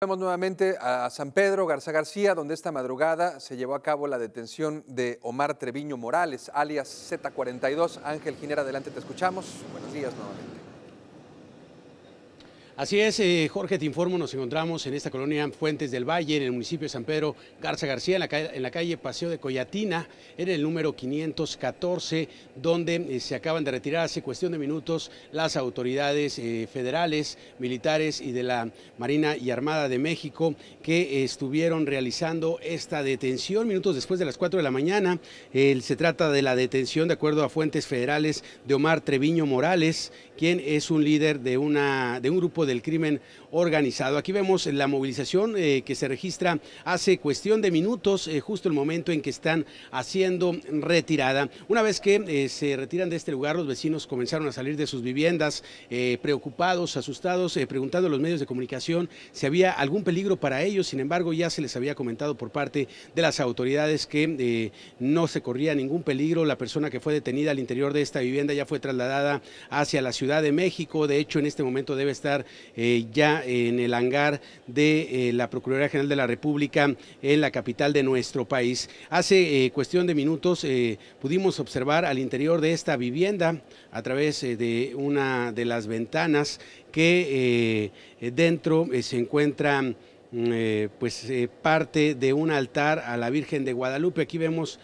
vemos nuevamente a San Pedro Garza García, donde esta madrugada se llevó a cabo la detención de Omar Treviño Morales, alias Z42. Ángel Ginera, adelante, te escuchamos. Buenos días nuevamente. Así es, eh, Jorge, te informo, nos encontramos en esta colonia Fuentes del Valle, en el municipio de San Pedro Garza García, en la, calle, Paseo de Coyatina, en el número 514, donde eh, se acaban de retirar hace cuestión de minutos las autoridades eh, federales, militares y de la Marina y Armada de México que estuvieron realizando esta detención minutos después de las 4 de la mañana. se trata de la detención, de acuerdo a fuentes federales, de Omar Treviño Morales, quien es un líder de, una, de un grupo de del crimen organizado. Aquí vemos la movilización eh, que se registra hace cuestión de minutos, eh, justo el momento en que están haciendo retirada. Una vez que eh, se retiran de este lugar, los vecinos comenzaron a salir de sus viviendas preocupados, asustados, preguntando a los medios de comunicación si había algún peligro para ellos. Sin embargo, ya se les había comentado por parte de las autoridades que no se corría ningún peligro. La persona que fue detenida al interior de esta vivienda ya fue trasladada hacia la Ciudad de México. De hecho, en este momento debe estar eh, ya en el hangar de eh, la Procuraduría General de la República en la capital de nuestro país. Hace eh, cuestión de minutos pudimos observar al interior de esta vivienda a través de una de las ventanas que dentro se encuentra mm, pues parte de un altar a la Virgen de Guadalupe. Aquí vemos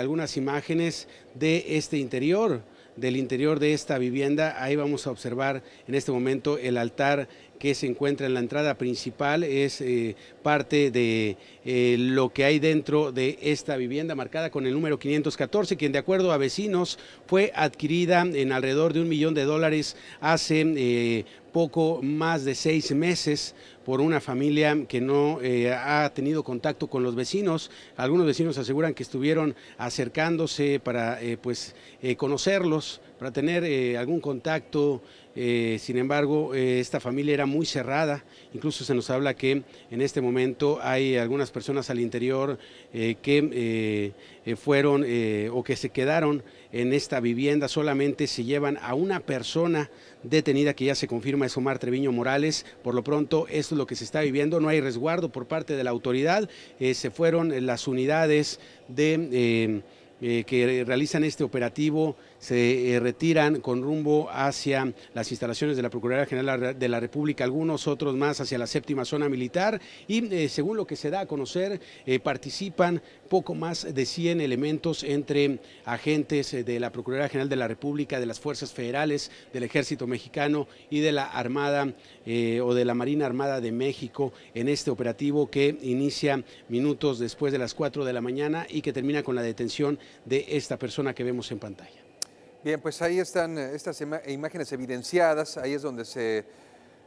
algunas imágenes de este interior del interior de esta vivienda. Ahí vamos a observar en este momento el altar que se encuentra en la entrada principal es eh, parte de eh, lo que hay dentro de esta vivienda marcada con el número 514, quien de acuerdo a vecinos fue adquirida en alrededor de un millón de dólares hace eh, poco más de seis meses por una familia que no ha tenido contacto con los vecinos. Algunos vecinos aseguran que estuvieron acercándose para pues, conocerlos, para tener algún contacto eh, sin embargo, eh, esta familia era muy cerrada, incluso se nos habla que en este momento hay algunas personas al interior eh, que fueron o que se quedaron en esta vivienda, solamente se llevan a una persona detenida que ya se confirma es Omar Treviño Morales, por lo pronto esto es lo que se está viviendo, no hay resguardo por parte de la autoridad, se fueron las unidades de eh, que realizan este operativo se eh, retiran con rumbo hacia las instalaciones de la Procuraduría General de la República, algunos otros más hacia la séptima zona militar y eh, según lo que se da a conocer participan poco más de 100 elementos entre agentes de la Procuraduría General de la República, de las Fuerzas Federales, del Ejército Mexicano y de la Armada o de la Marina Armada de México en este operativo que inicia minutos después de las 4 de la mañana y que termina con la detención de esta persona que vemos en pantalla. Bien, pues ahí están eh, estas imágenes evidenciadas, ahí es donde se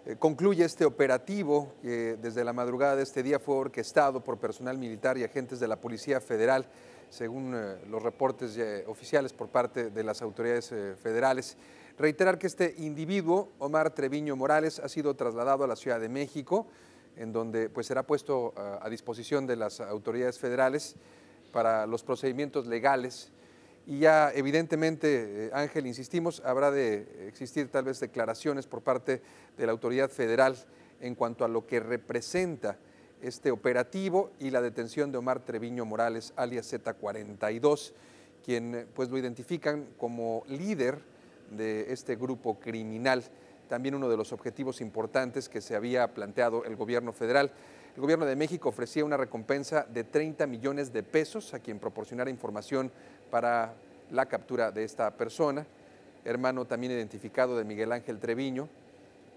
eh, concluye este operativo que desde la madrugada de este día fue orquestado por personal militar y agentes de la Policía Federal, según eh, los reportes oficiales por parte de las autoridades federales. Reiterar que este individuo, Omar Treviño Morales, ha sido trasladado a la Ciudad de México, en donde pues, será puesto a disposición de las autoridades federales para los procedimientos legales. Y ya evidentemente, eh, Ángel, insistimos, habrá de existir tal vez declaraciones por parte de la autoridad federal en cuanto a lo que representa este operativo y la detención de Omar Treviño Morales, alias Z42, quien pues lo identifican como líder de este grupo criminal, también uno de los objetivos importantes que se había planteado el gobierno federal. El gobierno de México ofrecía una recompensa de 30 millones de pesos a quien proporcionara información para la captura de esta persona, hermano también identificado de Miguel Ángel Treviño,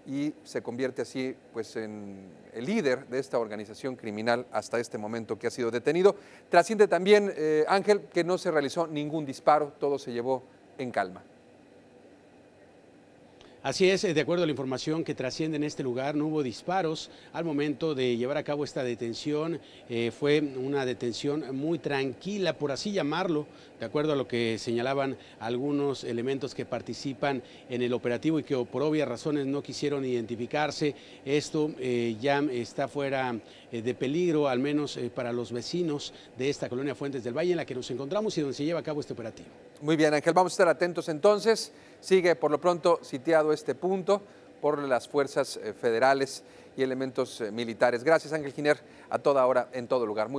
y se convierte así pues, en el líder de esta organización criminal hasta este momento que ha sido detenido. Trasciende también, eh, Ángel, que no se realizó ningún disparo, todo se llevó en calma. Así es, eh, de acuerdo a la información que trasciende en este lugar, no hubo disparos al momento de llevar a cabo esta detención. Eh, fue una detención muy tranquila, por así llamarlo, de acuerdo a lo que señalaban algunos elementos que participan en el operativo y que por obvias razones no quisieron identificarse. Esto eh, ya está fuera de peligro, al menos para los vecinos de esta colonia Fuentes del Valle en la que nos encontramos y donde se lleva a cabo este operativo. Muy bien, Ángel, vamos a estar atentos entonces. Sigue por lo pronto sitiado este punto por las fuerzas eh, federales y elementos eh, militares. Gracias, Ángel Giner, a toda hora, en todo lugar. Muy